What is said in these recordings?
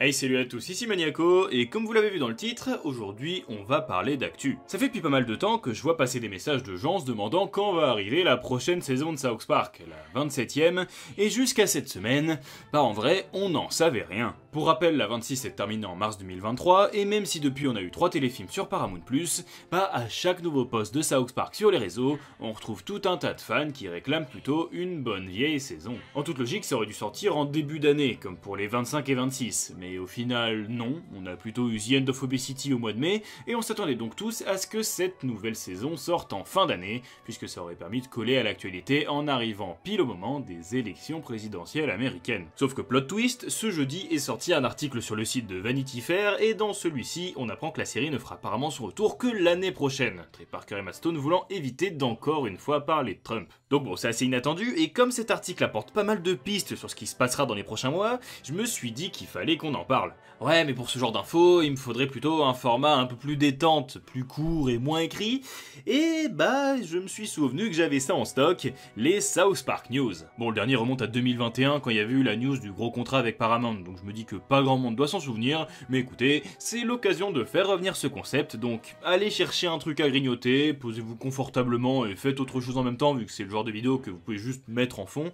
Hey salut à tous, ici Maniaco, et comme vous l'avez vu dans le titre, aujourd'hui on va parler d'actu. Ça fait depuis pas mal de temps que je vois passer des messages de gens se demandant quand va arriver la prochaine saison de South Park, la 27ème, et jusqu'à cette semaine, pas bah, en vrai, on n'en savait rien. Pour rappel, la 26 est terminée en mars 2023, et même si depuis on a eu 3 téléfilms sur Paramount+, pas bah, à chaque nouveau poste de South Park sur les réseaux, on retrouve tout un tas de fans qui réclament plutôt une bonne vieille saison. En toute logique, ça aurait dû sortir en début d'année, comme pour les 25 et 26, mais au final, non, on a plutôt eu The End au mois de mai, et on s'attendait donc tous à ce que cette nouvelle saison sorte en fin d'année, puisque ça aurait permis de coller à l'actualité en arrivant pile au moment des élections présidentielles américaines. Sauf que plot twist, ce jeudi est sorti un article sur le site de Vanity Fair et dans celui-ci, on apprend que la série ne fera apparemment son retour que l'année prochaine, Trey Parker et Matt Stone voulant éviter d'encore une fois parler de Trump. Donc bon, c'est assez inattendu et comme cet article apporte pas mal de pistes sur ce qui se passera dans les prochains mois, je me suis dit qu'il fallait qu'on en parle. Ouais, mais pour ce genre d'infos, il me faudrait plutôt un format un peu plus détente, plus court et moins écrit. Et bah, je me suis souvenu que j'avais ça en stock, les South Park News. Bon, le dernier remonte à 2021 quand il y avait eu la news du gros contrat avec Paramount, donc je me dis que pas grand monde doit s'en souvenir, mais écoutez, c'est l'occasion de faire revenir ce concept, donc allez chercher un truc à grignoter, posez-vous confortablement et faites autre chose en même temps, vu que c'est le genre de vidéo que vous pouvez juste mettre en fond.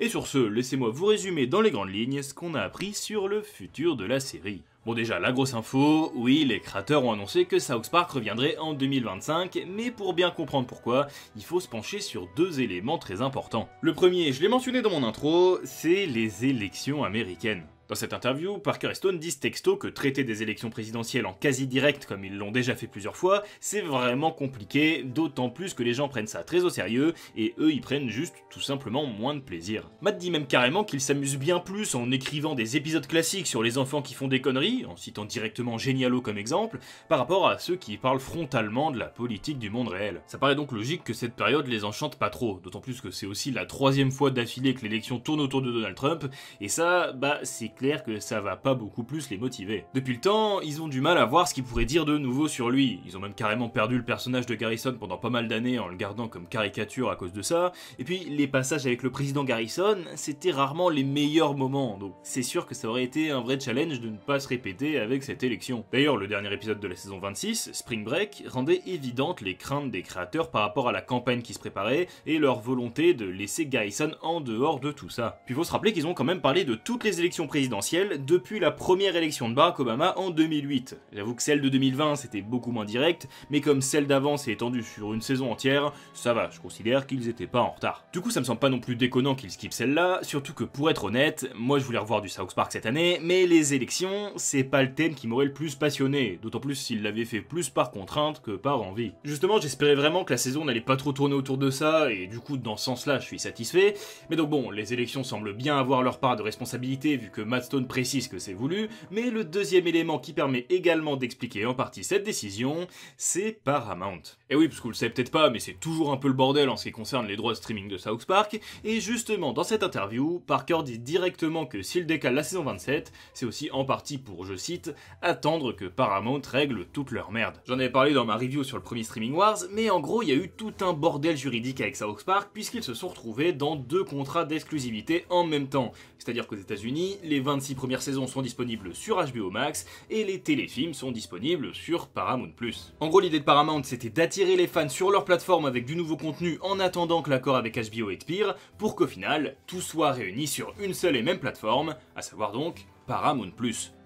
Et sur ce, laissez-moi vous résumer dans les grandes lignes ce qu'on a appris sur le futur de la série. Bon déjà, la grosse info, oui, les créateurs ont annoncé que South Park reviendrait en 2025, mais pour bien comprendre pourquoi, il faut se pencher sur deux éléments très importants. Le premier, je l'ai mentionné dans mon intro, c'est les élections américaines. Dans cette interview, Parker et Stone disent texto que traiter des élections présidentielles en quasi direct comme ils l'ont déjà fait plusieurs fois, c'est vraiment compliqué, d'autant plus que les gens prennent ça très au sérieux et eux ils prennent juste tout simplement moins de plaisir. Matt dit même carrément qu'il s'amuse bien plus en écrivant des épisodes classiques sur les enfants qui font des conneries, en citant directement Genialo comme exemple, par rapport à ceux qui parlent frontalement de la politique du monde réel. Ça paraît donc logique que cette période les enchante pas trop, d'autant plus que c'est aussi la troisième fois d'affilée que l'élection tourne autour de Donald Trump, et ça, bah c'est clair que ça va pas beaucoup plus les motiver. Depuis le temps, ils ont du mal à voir ce qu'ils pourraient dire de nouveau sur lui. Ils ont même carrément perdu le personnage de Garrison pendant pas mal d'années en le gardant comme caricature à cause de ça. Et puis, les passages avec le président Garrison, c'était rarement les meilleurs moments, donc c'est sûr que ça aurait été un vrai challenge de ne pas se répéter avec cette élection. D'ailleurs, le dernier épisode de la saison 26, Spring Break, rendait évidentes les craintes des créateurs par rapport à la campagne qui se préparait et leur volonté de laisser Garrison en dehors de tout ça. Puis faut se rappeler qu'ils ont quand même parlé de toutes les élections présidentielles présidentielle depuis la première élection de Barack Obama en 2008. J'avoue que celle de 2020 c'était beaucoup moins direct, mais comme celle d'avant s'est étendue sur une saison entière, ça va, je considère qu'ils étaient pas en retard. Du coup ça me semble pas non plus déconnant qu'ils skippent celle-là, surtout que pour être honnête, moi je voulais revoir du South Park cette année, mais les élections, c'est pas le thème qui m'aurait le plus passionné, d'autant plus s'ils l'avaient fait plus par contrainte que par envie. Justement j'espérais vraiment que la saison n'allait pas trop tourner autour de ça, et du coup dans ce sens là je suis satisfait, mais donc bon, les élections semblent bien avoir leur part de responsabilité vu que Stone précise que c'est voulu, mais le deuxième élément qui permet également d'expliquer en partie cette décision, c'est Paramount. Et eh oui, parce que vous le savez peut-être pas, mais c'est toujours un peu le bordel en ce qui concerne les droits de streaming de South Park, et justement dans cette interview, Parker dit directement que s'il décale la saison 27, c'est aussi en partie pour, je cite, attendre que Paramount règle toute leur merde. J'en avais parlé dans ma review sur le premier Streaming Wars, mais en gros, il y a eu tout un bordel juridique avec South Park, puisqu'ils se sont retrouvés dans deux contrats d'exclusivité en même temps. C'est-à-dire qu'aux États-Unis, les 26 premières saisons sont disponibles sur HBO Max et les téléfilms sont disponibles sur Paramount+. En gros, l'idée de Paramount, c'était d'attirer les fans sur leur plateforme avec du nouveau contenu en attendant que l'accord avec HBO expire, pour qu'au final, tout soit réuni sur une seule et même plateforme, à savoir donc Paramount+.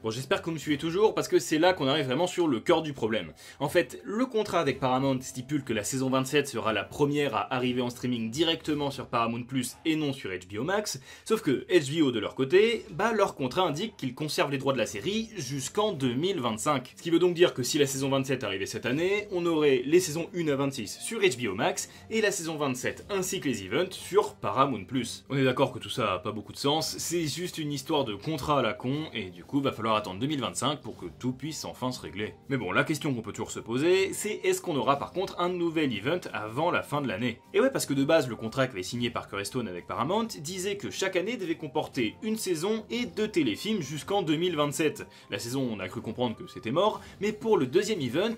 Bon, j'espère que vous me suivez toujours, parce que c'est là qu'on arrive vraiment sur le cœur du problème. En fait, le contrat avec Paramount stipule que la saison 27 sera la première à arriver en streaming directement sur Paramount+, Plus et non sur HBO Max, sauf que HBO, de leur côté, bah leur contrat indique qu'ils conservent les droits de la série jusqu'en 2025. Ce qui veut donc dire que si la saison 27 arrivait cette année, on aurait les saisons 1 à 26 sur HBO Max, et la saison 27 ainsi que les events sur Paramount+. Plus. On est d'accord que tout ça a pas beaucoup de sens, c'est juste une histoire de contrat à la con, et du coup va falloir attendre 2025 pour que tout puisse enfin se régler. Mais bon, la question qu'on peut toujours se poser, c'est est-ce qu'on aura par contre un nouvel event avant la fin de l'année Et eh ouais, parce que de base, le contrat avait signé par Stone avec Paramount disait que chaque année devait comporter une saison et deux téléfilms jusqu'en 2027. La saison, on a cru comprendre que c'était mort, mais pour le deuxième event,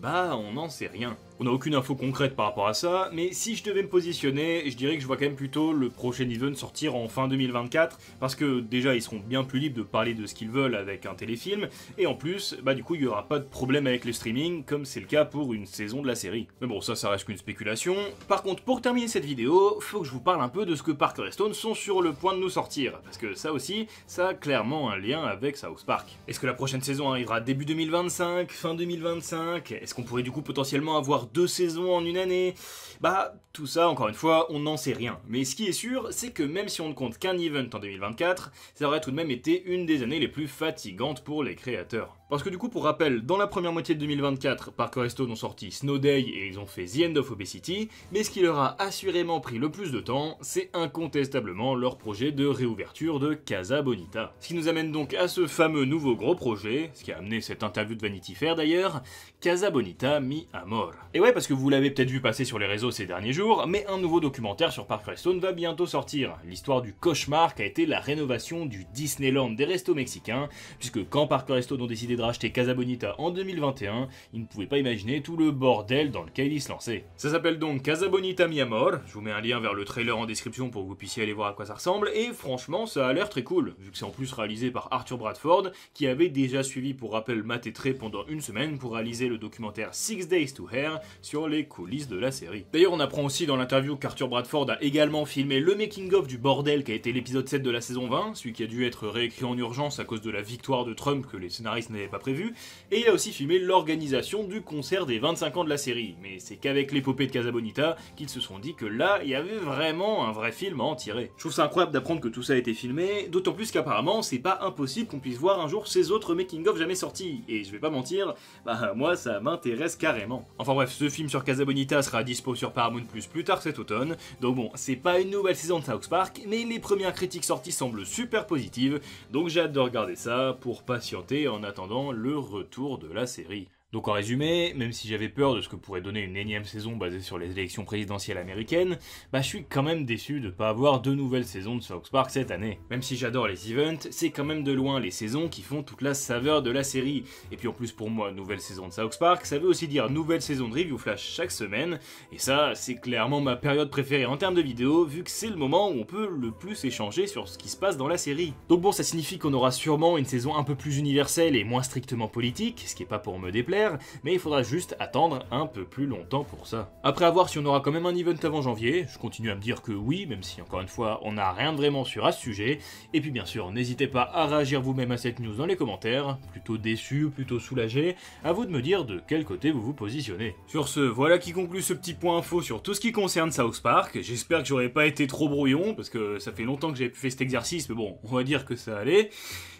bah, on n'en sait rien. On n'a aucune info concrète par rapport à ça, mais si je devais me positionner, je dirais que je vois quand même plutôt le prochain Even sortir en fin 2024, parce que déjà ils seront bien plus libres de parler de ce qu'ils veulent avec un téléfilm, et en plus, bah du coup il n'y aura pas de problème avec le streaming, comme c'est le cas pour une saison de la série. Mais bon, ça, ça reste qu'une spéculation. Par contre, pour terminer cette vidéo, faut que je vous parle un peu de ce que Parker et Stone sont sur le point de nous sortir, parce que ça aussi, ça a clairement un lien avec South Park. Est-ce que la prochaine saison arrivera début 2025, fin 2025 est-ce qu'on pourrait du coup potentiellement avoir deux saisons en une année Bah, tout ça, encore une fois, on n'en sait rien. Mais ce qui est sûr, c'est que même si on ne compte qu'un event en 2024, ça aurait tout de même été une des années les plus fatigantes pour les créateurs. Parce que du coup, pour rappel, dans la première moitié de 2024, Parker et Stone ont sorti Snow Day et ils ont fait The End of Obesity, mais ce qui leur a assurément pris le plus de temps, c'est incontestablement leur projet de réouverture de Casa Bonita. Ce qui nous amène donc à ce fameux nouveau gros projet, ce qui a amené cette interview de Vanity Fair d'ailleurs, Casa Bonita mi amor. Et ouais, parce que vous l'avez peut-être vu passer sur les réseaux ces derniers jours, mais un nouveau documentaire sur Parker Stone va bientôt sortir. L'histoire du cauchemar a été la rénovation du Disneyland des restos mexicains, puisque quand Parker et ont décidé de racheter Casa en 2021, il ne pouvait pas imaginer tout le bordel dans lequel il se lançait. Ça s'appelle donc Casa Bonita Mi Amor, je vous mets un lien vers le trailer en description pour que vous puissiez aller voir à quoi ça ressemble, et franchement ça a l'air très cool, vu que c'est en plus réalisé par Arthur Bradford, qui avait déjà suivi pour rappel Matt et Trey pendant une semaine pour réaliser le documentaire Six Days to Hair sur les coulisses de la série. D'ailleurs on apprend aussi dans l'interview qu'Arthur Bradford a également filmé le making-of du bordel qui a été l'épisode 7 de la saison 20, celui qui a dû être réécrit en urgence à cause de la victoire de Trump que les scénaristes n'avaient pas prévu, et il a aussi filmé l'organisation du concert des 25 ans de la série, mais c'est qu'avec l'épopée de Casabonita qu'ils se sont dit que là, il y avait vraiment un vrai film à en tirer. Je trouve ça incroyable d'apprendre que tout ça a été filmé, d'autant plus qu'apparemment, c'est pas impossible qu'on puisse voir un jour ces autres making-of jamais sortis, et je vais pas mentir, bah moi ça m'intéresse carrément. Enfin bref, ce film sur Casabonita sera dispo sur Paramount Plus plus tard cet automne, donc bon, c'est pas une nouvelle saison de South Park, mais les premières critiques sorties semblent super positives, donc j'ai hâte de regarder ça pour patienter en attendant le retour de la série. Donc en résumé, même si j'avais peur de ce que pourrait donner une énième saison basée sur les élections présidentielles américaines, bah je suis quand même déçu de pas avoir de nouvelles saisons de Fox Park cette année. Même si j'adore les events, c'est quand même de loin les saisons qui font toute la saveur de la série. Et puis en plus pour moi, nouvelle saison de South Park, ça veut aussi dire nouvelle saison de Review Flash chaque semaine, et ça c'est clairement ma période préférée en termes de vidéos, vu que c'est le moment où on peut le plus échanger sur ce qui se passe dans la série. Donc bon, ça signifie qu'on aura sûrement une saison un peu plus universelle et moins strictement politique, ce qui est pas pour me déplaire, mais il faudra juste attendre un peu plus longtemps pour ça. Après avoir si on aura quand même un event avant janvier, je continue à me dire que oui, même si encore une fois on n'a rien vraiment sur à ce sujet, et puis bien sûr n'hésitez pas à réagir vous-même à cette news dans les commentaires, plutôt déçu, plutôt soulagé, à vous de me dire de quel côté vous vous positionnez. Sur ce, voilà qui conclut ce petit point info sur tout ce qui concerne South Park, j'espère que j'aurais pas été trop brouillon, parce que ça fait longtemps que j'ai pu faire cet exercice, mais bon, on va dire que ça allait.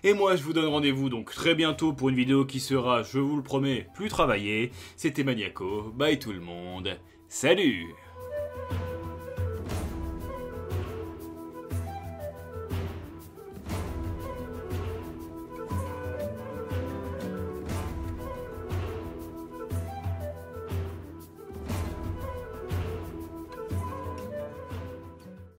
Et moi, je vous donne rendez-vous donc très bientôt pour une vidéo qui sera, je vous le promets, plus travaillée. C'était Maniaco. Bye tout le monde. Salut